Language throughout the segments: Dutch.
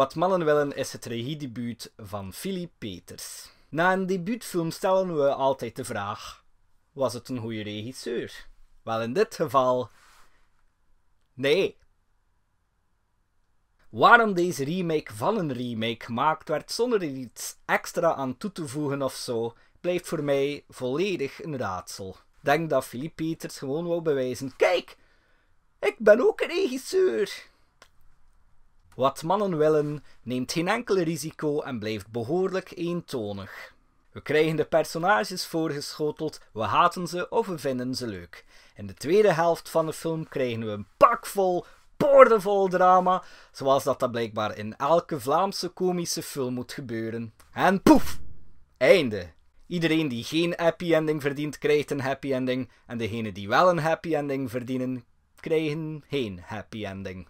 Wat mannen willen is het regiedebuut van Philip Peters. Na een debuutfilm stellen we altijd de vraag: was het een goede regisseur? Wel in dit geval. Nee. Waarom deze remake van een remake gemaakt werd zonder er iets extra aan toe te voegen of zo, blijft voor mij volledig een raadsel. Denk dat Philippe Peters gewoon wou bewijzen: kijk, ik ben ook een regisseur. Wat mannen willen, neemt geen enkel risico en blijft behoorlijk eentonig. We krijgen de personages voorgeschoteld, we haten ze of we vinden ze leuk. In de tweede helft van de film krijgen we een pak vol, drama, zoals dat, dat blijkbaar in elke Vlaamse komische film moet gebeuren. En poef! Einde. Iedereen die geen happy ending verdient, krijgt een happy ending. En degenen die wel een happy ending verdienen, krijgen geen happy ending.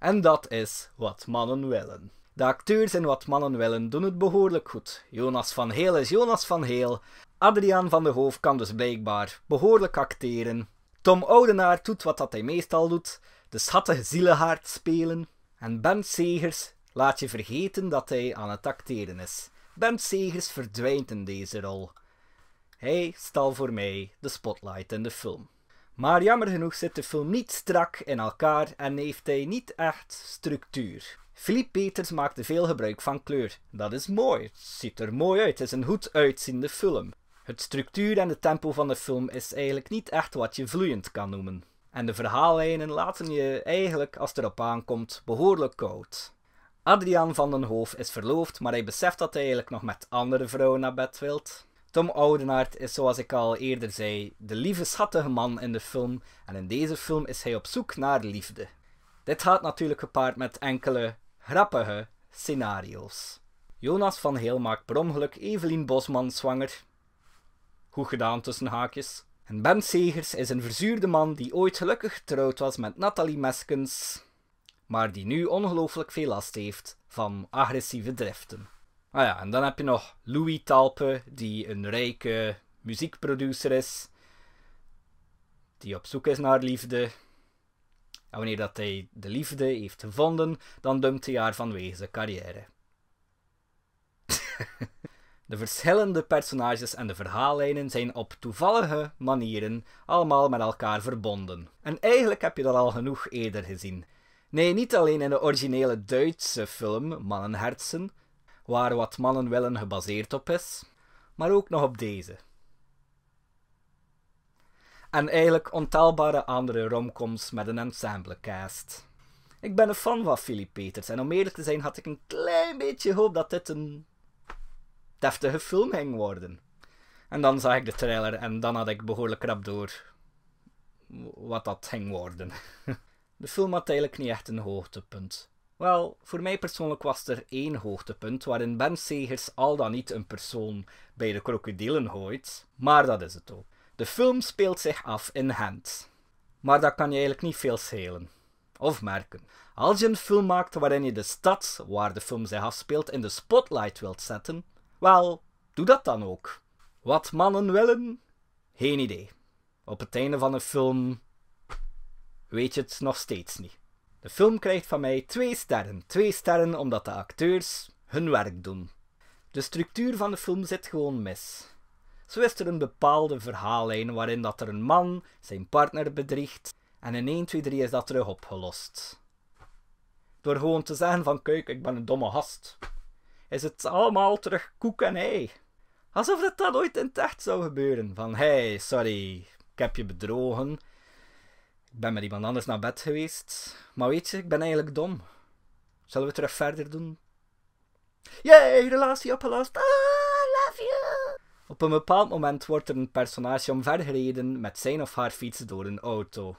En dat is Wat Mannen Willen. De acteurs in Wat Mannen Willen doen het behoorlijk goed. Jonas van Heel is Jonas van Heel. Adriaan van der Hoof kan dus blijkbaar behoorlijk acteren. Tom Oudenaar doet wat dat hij meestal doet, de schattige zielehaard spelen. En Bent Segers laat je vergeten dat hij aan het acteren is. Bent Segers verdwijnt in deze rol. Hij stal voor mij de spotlight in de film. Maar jammer genoeg zit de film niet strak in elkaar en heeft hij niet echt structuur. Philippe Peters maakte veel gebruik van kleur. Dat is mooi. Het ziet er mooi uit. Het is een goed uitziende film. Het structuur en het tempo van de film is eigenlijk niet echt wat je vloeiend kan noemen. En de verhaallijnen laten je eigenlijk, als het erop aankomt, behoorlijk koud. Adriaan van den Hoof is verloofd, maar hij beseft dat hij eigenlijk nog met andere vrouwen naar bed wilt. Tom Oudenaard is, zoals ik al eerder zei, de lieve schattige man in de film en in deze film is hij op zoek naar liefde. Dit gaat natuurlijk gepaard met enkele grappige scenario's. Jonas van Heel maakt per ongeluk Evelien Bosman zwanger. Goed gedaan tussen haakjes. En Ben Segers is een verzuurde man die ooit gelukkig getrouwd was met Nathalie Meskens, maar die nu ongelooflijk veel last heeft van agressieve driften. Ah ja, en dan heb je nog Louis Talpe, die een rijke muziekproducer is. Die op zoek is naar liefde. En wanneer dat hij de liefde heeft gevonden, dan dumpt hij haar vanwege zijn carrière. de verschillende personages en de verhaallijnen zijn op toevallige manieren allemaal met elkaar verbonden. En eigenlijk heb je dat al genoeg eerder gezien. Nee, niet alleen in de originele Duitse film Mannenherzen, waar wat mannen willen gebaseerd op is, maar ook nog op deze. En eigenlijk ontelbare andere romcoms met een ensemble cast. Ik ben een fan van Philip Peters en om eerlijk te zijn had ik een klein beetje hoop dat dit een deftige film ging worden. En dan zag ik de trailer en dan had ik behoorlijk rap door wat dat ging worden. De film had eigenlijk niet echt een hoogtepunt. Wel, voor mij persoonlijk was er één hoogtepunt waarin Ben Segers al dan niet een persoon bij de krokodillen gooit, maar dat is het ook. De film speelt zich af in Gent. Maar dat kan je eigenlijk niet veel schelen. Of merken. Als je een film maakt waarin je de stad waar de film zich afspeelt in de spotlight wilt zetten, wel, doe dat dan ook. Wat mannen willen? Geen idee. Op het einde van een film weet je het nog steeds niet. De film krijgt van mij twee sterren. Twee sterren omdat de acteurs hun werk doen. De structuur van de film zit gewoon mis. Zo is er een bepaalde verhaallijn waarin dat er een man zijn partner bedriegt en in 1, 2, 3 is dat terug opgelost. Door gewoon te zeggen van kijk, ik ben een domme gast. Is het allemaal terug koek en ei. Alsof dat, dat ooit in het echt zou gebeuren. Van hey, sorry, ik heb je bedrogen ben met iemand anders naar bed geweest. Maar weet je, ik ben eigenlijk dom. Zullen we het terug verder doen? Yay, relatie opgelost. Ah, love you. Op een bepaald moment wordt er een personage omvergereden met zijn of haar fiets door een auto.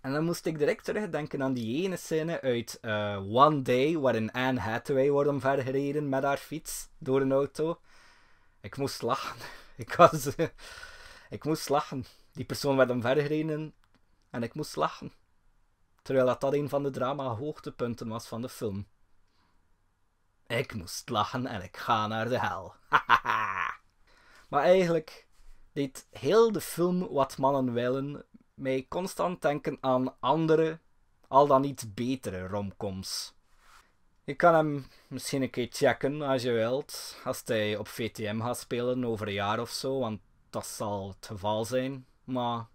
En dan moest ik direct terugdenken aan die ene scène uit eh, One Day, waarin Anne Hathaway wordt omvergereden met haar fiets door een auto. Ik moest lachen. Ik was... ik moest lachen. Die persoon werd omvergereden en ik moest lachen. Terwijl dat, dat een van de drama-hoogtepunten was van de film. Ik moest lachen en ik ga naar de hel. maar eigenlijk deed heel de film wat mannen willen mij constant denken aan andere, al dan niet betere romcoms. Je kan hem misschien een keer checken als je wilt, als hij op VTM gaat spelen over een jaar of zo, want dat zal het geval zijn. Maar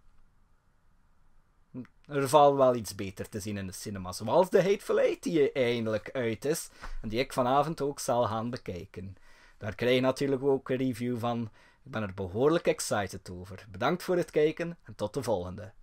er valt wel iets beter te zien in de cinema. Zoals de Hateful Eight die eindelijk uit is. En die ik vanavond ook zal gaan bekijken. Daar krijg je natuurlijk ook een review van. Ik ben er behoorlijk excited over. Bedankt voor het kijken en tot de volgende.